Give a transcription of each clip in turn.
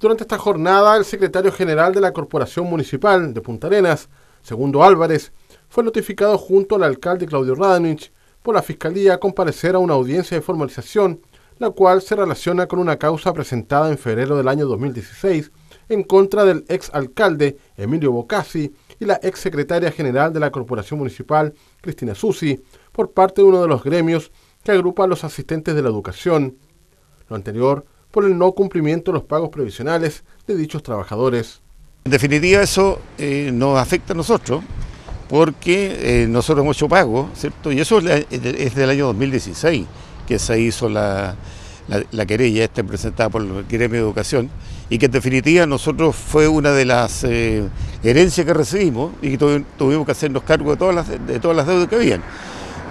Durante esta jornada, el secretario general de la Corporación Municipal de Punta Arenas, Segundo Álvarez, fue notificado junto al alcalde Claudio Radanich por la Fiscalía a comparecer a una audiencia de formalización, la cual se relaciona con una causa presentada en febrero del año 2016 en contra del ex alcalde Emilio Bocasi y la ex secretaria general de la Corporación Municipal, Cristina Susi, por parte de uno de los gremios que agrupa a los asistentes de la educación. Lo anterior por el no cumplimiento de los pagos previsionales de dichos trabajadores. En definitiva, eso eh, nos afecta a nosotros porque eh, nosotros hemos hecho pagos, ¿cierto? Y eso es, del año 2016 que se hizo la, querella esta presentada por el gremio de educación y que en definitiva nosotros fue una de las eh, herencias que recibimos y que tuvimos que hacernos cargo de todas las, de todas las deudas que habían.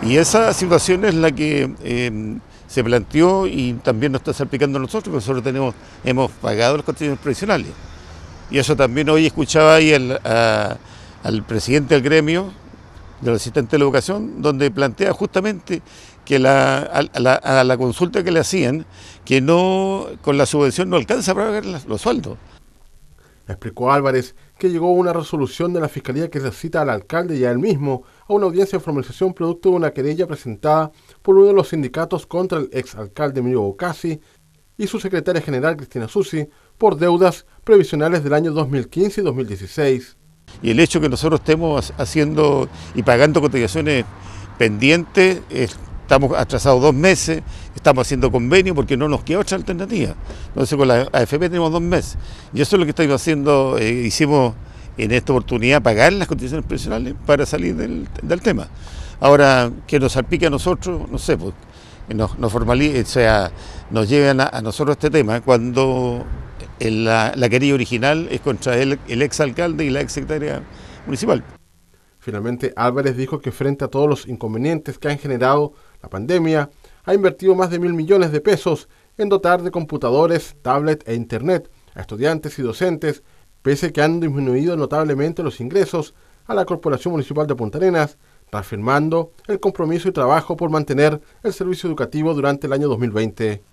Y esa situación es la que se planteó y también nos está salpicando nosotros, porque nosotros tenemos, hemos pagado los contenidos provisionales. Y eso también hoy escuchaba ahí al presidente del gremio, de los asistentes de la educación, donde plantea justamente que la, a, la, la consulta que le hacían, que no con la subvención no alcanza para pagar los sueldos. Explicó Álvarez que llegó una resolución de la Fiscalía que se al alcalde y a él mismo a una audiencia de formalización producto de una querella presentada por uno de los sindicatos contra el exalcalde Emilio Bocasi y su secretaria general Cristina Susi por deudas previsionales del año 2015 y 2016. Y el hecho que nosotros estemos haciendo y pagando cotizaciones pendientes, eh, estamos atrasados dos meses estamos haciendo convenio porque no nos queda otra alternativa. Entonces con la AFP tenemos dos meses. Y eso es lo que estamos haciendo, eh, hicimos en esta oportunidad pagar las condiciones profesionales para salir del, tema. Ahora, que nos salpique a nosotros, no sé, pues, nos, formalice, o sea, nos lleven a, nosotros este tema ¿eh? cuando la, la, original es contra el, el exalcalde y la ex secretaria municipal. Finalmente, Álvarez dijo que frente a todos los inconvenientes que han generado la pandemia, ha invertido más de mil millones de pesos en dotar de computadores, tablet e internet a estudiantes y docentes, pese que han disminuido notablemente los ingresos a la Corporación Municipal de Punta Arenas, reafirmando el compromiso y trabajo por mantener el servicio educativo durante el año 2020.